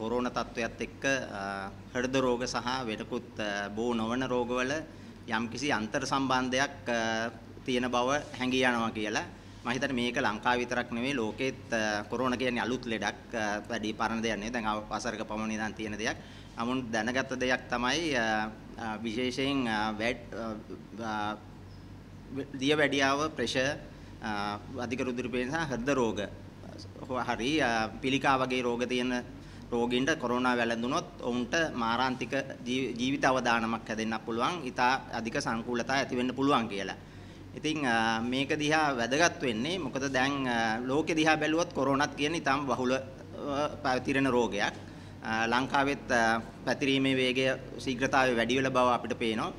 Corona තත්ත්වයත් එක්ක හෘද රෝග සහ වෙනකුත් බෝ නොවන රෝගවල යම්කිසි අන්තර් සම්බන්ධයක් තියෙන බව හැඟී යනවා කියලා මම හිතන්නේ මේක ලංකාව විතරක් නෙවෙයි ලෝකෙත් කොරෝනා කියන්නේ අලුත් ලෙඩක් වැඩි පරණ දෙයක් නෙවෙයි දැන් අවසරක පමණ ඉඳන් තියෙන දෙයක්. නමුත් දැනගත දෙයක් තමයි විශේෂයෙන් දිය වැඩියාව ප්‍රෙෂර් අධික රුධිර පීඩන සහ හෘද රෝග හරි පිළිකා වගේ රෝග තියෙන රෝගීන්ට කොරෝනා වැළඳුනොත් ඔවුන්ට මාරාන්තික ජීවිත අවදානමක් හැදෙන්න පුළුවන්. ඊට අධික සංකූලතා ඇති වෙන්න පුළුවන් කියලා. ඉතින් මේක දිහා වැදගත් වෙන්නේ මොකද දැන් ලෝකෙ දිහා බැලුවොත් කොරෝනාත් කියන ඊටම බහුල පැතිරෙන රෝගයක්. ලංකාවෙත් පැතිරීමේ වේගය ශීඝ්‍රතාවය වැඩි වෙලා බව අපිට පේනවා.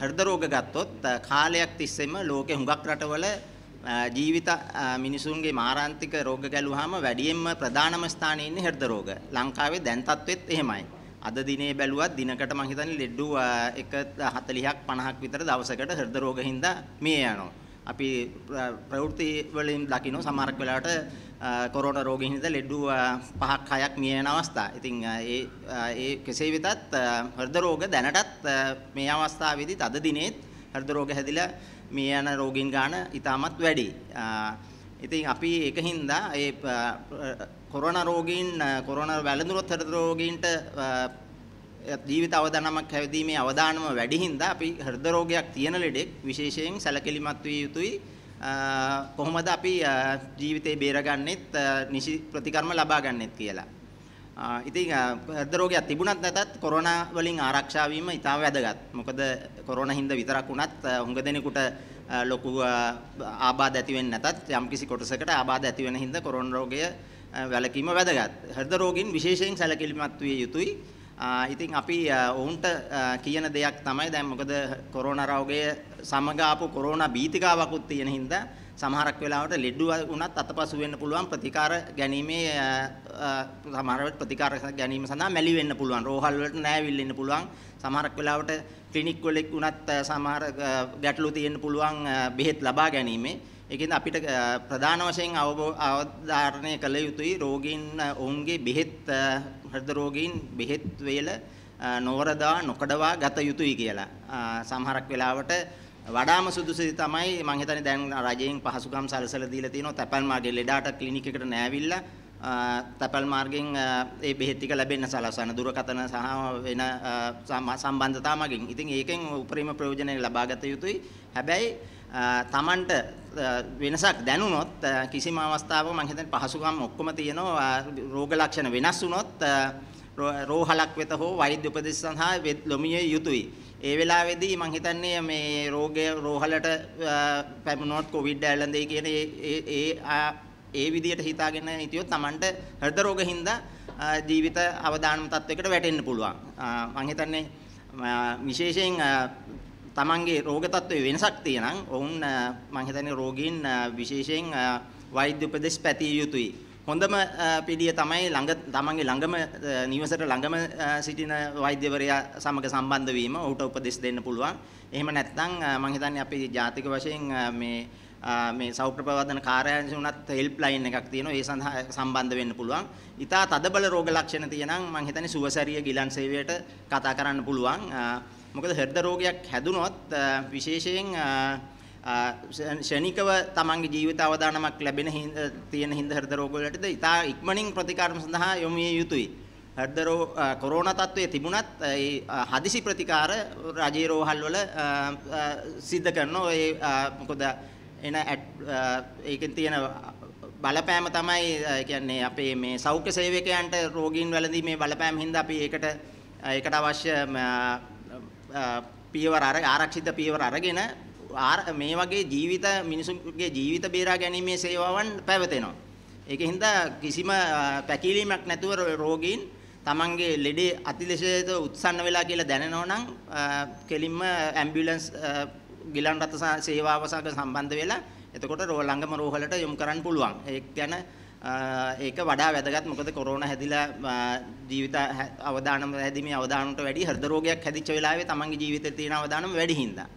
හෘද රෝග ගත්තොත් කාලයක් තිස්සෙම ලෝකෙ හුඟක් රටවල ජීවිත මිනිසුන්ගේ මාරාන්තික රෝග ගැලුවාම වැඩියෙන්ම ප්‍රධානම ස්ථානයේ ඉන්නේ හෘද රෝග. ලංකාවේ දැන් තත්ත්වෙත් එහෙමයි. අද දිනේ බැලුවත් දිනකට මං හිතන්නේ ලෙඩු 140ක් 50ක් විතර දවසකට හෘද රෝග හින්දා මිය යනවා. අපි ප්‍රවෘත්ති වලින් දකින්න සමහරක් වෙලාවට කොරෝනා රෝගයෙන් හින්දා ලෙඩු 5ක් 6ක් මිය යන අවස්ථා. ඉතින් ඒ ඒ කෙසේ වෙතත් හෘද රෝග දැනටත් මේ අවස්ථාවේදීත් අද දිනේත් හෘද රෝග හැදිලා මිය යන රෝගීන් ගාන ඉතාමත් වැඩි. ඉතින් අපි ඒකින් දා ඒ කොරෝනා රෝගීන් කොරෝනා වැළඳුලත් හෘද රෝගීන්ට ජීවිත අවදානමක් හැවදීමේ අවදානම වැඩි හින්දා අපි හෘද රෝගයක් තියෙන ලෙඩෙක් විශේෂයෙන් සැලකිලිමත් විය යුතුයි කොහොමද අපි ජීවිතේ බේරගන්නෙත් නිසි ප්‍රතිකර්ම ලබා ගන්නෙත් කියලා ඉතින් හෘද රෝගයක් තිබුණත් නැතත් කොරෝනා වලින් ආරක්ෂා වීම ඉතාම වැදගත්. මොකද කොරෝනා හින්දා විතරක් වුණත් හුඟ දෙනෙකුට ලොකු ආබාධ ඇති වෙන්නේ නැතත් යම්කිසි කොටසකට ආබාධ ඇති වෙන හින්දා කොරෝනා රෝගය වැළකීම වැදගත්. හෘද රෝගීන් විශේෂයෙන් සැලකිලිමත් විය යුතුයි. ඉතින් අපි ඔවුන්ට කියන දෙයක් තමයි දැන් මොකද කොරෝනා රෝගය සමග ආපු කොරෝනා බීතිකාවකුත් තියෙන හින්දා සමහරක් වෙලාවට ලෙඩ වුණත් අතපසු වෙන්න පුළුවන් ප්‍රතිකාර ගැනීමේ සමහර ප්‍රතිකාර ගැනීම සඳහා මැලි වෙන්න පුළුවන් රෝහල් වලට නෑවිල් වෙන්න පුළුවන් සමහරක් වෙලාවට ක්ලිනික් වලෙක් වුණත් සමහර ගැටලු තියෙන්න පුළුවන් බෙහෙත් ලබා ගැනීමේ ඒකෙන් අපිට ප්‍රධාන වශයෙන් අවධාරණය කළ යුතුයි රෝගීන් ඔවුන්ගේ බෙහෙත් හෘද රෝගීන් බෙහෙත් වේල නොවරදා නොකඩවා ගත යුතුයි කියලා සමහරක් වෙලාවට වඩාම සුදුසුයි තමයි මම හිතන්නේ දැන් රජයෙන් පහසුකම් සැලසලා දීලා තියෙනවා තැපැල් මාර්ගයේ ලෙඩාට ක්ලිනික් එකට නෑවිලා තැපැල් මාර්ගෙන් ඒ බෙහෙත් ටික ලැබෙන්න සලස්වන දුරකථන සහ වෙන සම්බන්ධතා මගින්. ඉතින් ඒකෙන් උපරිම ප්‍රයෝජනය ලබා ගත යුතුයි. හැබැයි තමන්ට වෙනසක් දැනුනොත් කිසිම අවස්ථාවක මම හිතන්නේ පහසුකම් ඔක්කොම තියෙනවා රෝග ලක්ෂණ වෙනස් වුනොත් රෝහලක් වෙත හෝ වෛද්‍ය උපදෙස් සඳහා ලොමිය යුතුයි. ඒ වෙලාවේදී මං හිතන්නේ මේ රෝගය රෝහලට පැමුණොත් කොවිඩ් ඇලඳේ කියන ඒ ඒ ඒ විදිහට හිතාගෙන හිටියොත් Tamanට හෘද රෝග හින්දා ජීවිත අවදානම තත්වයකට වැටෙන්න පුළුවන්. මං හිතන්නේ විශේෂයෙන් තමන්ගේ රෝග තත්ත්වයේ වෙනසක් තියෙනම් ඔවුන් මං හිතන්නේ රෝගීන් විශේෂයෙන් වෛද්‍ය උපදෙස් පැතිය යුතුයි. හොඳම පිළිය තමයි ළඟ තමන්ගේ ළඟම නිවසට ළඟම සිටින වෛද්‍යවරයා සමග සම්බන්ධ වීම ඔහුට උපදෙස් දෙන්න පුළුවන්. එහෙම නැත්නම් මම හිතන්නේ අපි ජාතික වශයෙන් මේ මේ සෞඛ්‍ය ප්‍රවාදන කාර්යාංශ උනත් හෙල්ප්ලයින් එකක් තියෙනවා. ඒ සඳහා සම්බන්ධ වෙන්න පුළුවන්. ඊටා තදබල රෝග ලක්ෂණ තියෙනම් මම හිතන්නේ සුවසැරිය ගිලන් සේවයට කතා කරන්න පුළුවන්. මොකද හෘද රෝගයක් හැදුනොත් විශේෂයෙන් ෂණිකව තමන්ගේ ජීවිත අවදානමක් ලැබෙන තියෙන හින්දා හෘද රෝග වලටද ඉතා ඉක්මනින් ප්‍රතිකාර සඳහා යොමු විය යුතුයි. හෘද රෝග කොරෝනා තත්ත්වයේ තිබුණත් ඒ හදිසි ප්‍රතිකාර රජයේ රෝහල් වල සිද්ධ කරනවා. ඒ මොකද එන ඒකෙන් තියෙන බලපෑම තමයි කියන්නේ අපේ මේ සෞඛ්‍ය සේවකයන්ට රෝගීන් වැළඳීමේ බලපෑම හින්දා අපි ඒකට ඒකට අවශ්‍ය පියවර ආරක්ෂිත පියවර අරගෙන මේ වගේ ජීවිත මිනිසුන්ගේ ජීවිත බේරා ගැනීමේ සේවාවන් පැවතෙනවා. ඒක හින්දා කිසිම පැකිලීමක් නැතුව රෝගීන් තමන්ගේ ලෙඩේ අතිලෙසයට උත්සන්න වෙලා කියලා දැනෙනවා නම් කෙලින්ම ඇම්බියුලන්ස් ගිලන් රථ සේවාව සමග සම්බන්ධ වෙලා එතකොට ළඟම රෝහලට යොමු කරන්න පුළුවන්. ඒක ගැන ඒක වඩා වැදගත් මොකද කොරෝනා හැදිලා ජීවිත අවදානම හැදීමේ අවදානමට වැඩි හෘද රෝගයක් හැදිච්ච වෙලාවේ තමන්ගේ ජීවිතේ තියෙන අවදානම වැඩි හින්දා